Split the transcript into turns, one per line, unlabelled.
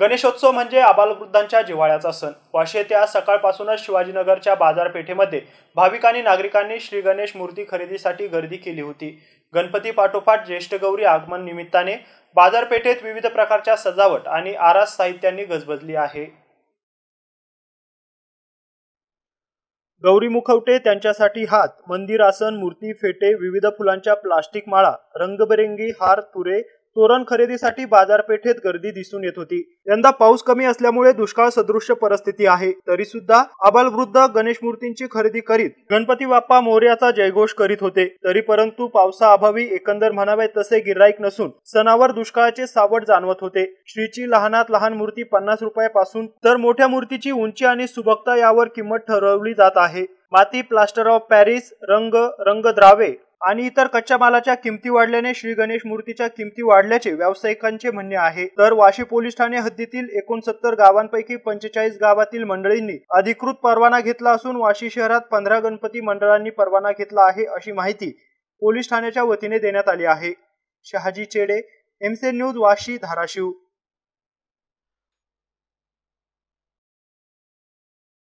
गणेशोत्सव म्हणजे आबालवृद्धांच्या जिव्हाळ्याचा सण वाशी येथे आज सकाळपासूनच शिवाजीनगरच्या बाजारपेठेमध्ये भाविकांनी नागरिकांनी श्री गणेश मूर्ती खरेदीसाठी गर्दी केली होती गणपती पाठोपाठ ज्येष्ठ गौरी आगमन निमित्ताने बाजारपेठेत विविध प्रकारच्या सजावट आणि आरास साहित्यांनी गजबजली आहे गौरी मुखवटे त्यांच्यासाठी हात मंदिरासन मूर्ती फेटे विविध फुलांच्या प्लास्टिक माळा रंगबेरंगी हार तुरे तोरण खरेदीसाठी बाजारपेठेत गर्दी दिसून येत होती यंदा पाऊस कमी असल्यामुळे दुष्काळ सदृश्य परिस्थिती आहे तरी सुद्धा वृद्ध गणेश मूर्तींची खरेदी करीत गणपती बाप्पा मोर्याचा जयघोष करीत होते तरी परंतु पावसाअभावी एकंदर म्हणावे तसे गिराईक नसून सणावर दुष्काळाचे सावट जाणवत होते श्रीची लहानात लहान मूर्ती पन्नास रुपयापासून तर मोठ्या मूर्तीची उंची आणि सुबकता यावर किंमत ठरवली जात आहे माती प्लास्टर ऑफ पॅरिस रंग रंग द्रावे आणि इतर कच्च्या मालाच्या किमती वाढल्याने श्री गणेश मूर्तीच्या किमती वाढल्याचे व्यावसायिकांचे म्हणणे आहे तर वाशी पोलीस ठाणे हद्दीतील एकोणसत्तर गावांपैकी पंचेचाळीस गावातील मंडळींनी अधिकृत परवाना घेतला असून वाशी शहरात पंधरा गणपती मंडळांनी परवाना घेतला आहे अशी माहिती पोलीस ठाण्याच्या वतीने देण्यात आली आहे शहाजी चेडे एमसीएन न्यूज वाशी धाराशिव